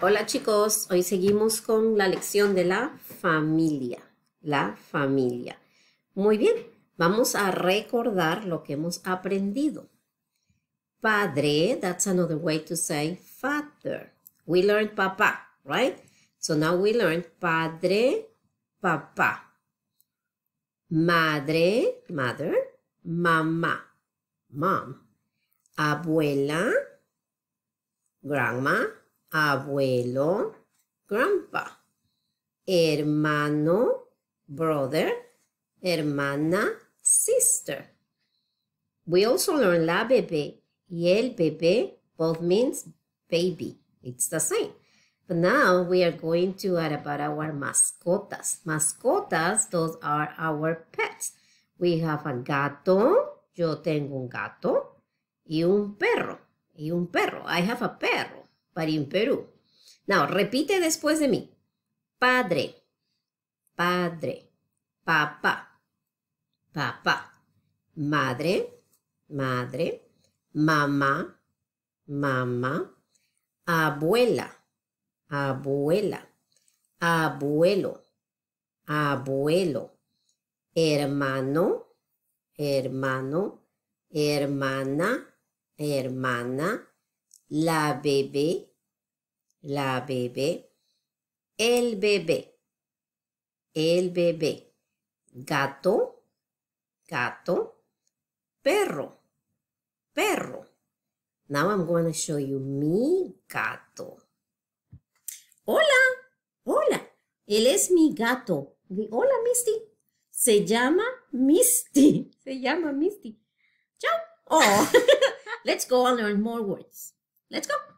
Hola chicos, hoy seguimos con la lección de la familia, la familia. Muy bien, vamos a recordar lo que hemos aprendido. Padre, that's another way to say father. We learned papá, right? So now we learned padre, papá. Madre, mother, mamá, mom. Abuela, grandma, abuelo, grandpa, hermano, brother, hermana, sister. We also learn la bebé y el bebé both means baby. It's the same. But now we are going to add about our mascotas. Mascotas, those are our pets. We have a gato. Yo tengo un gato. Y un perro. Y un perro. I have a perro en Perú. No, repite después de mí. Padre, padre, papá, papá, madre, madre, mamá, mamá, abuela, abuela, abuelo, abuelo, hermano, hermano, hermana, hermana, la bebé, la bebé, el bebé, el bebé, gato, gato, perro, perro. Now I'm going to show you mi gato. Hola, hola, él es mi gato. Hola, Misty. Se llama Misty. Se llama Misty. Chao. Oh, let's go and learn more words. Let's go.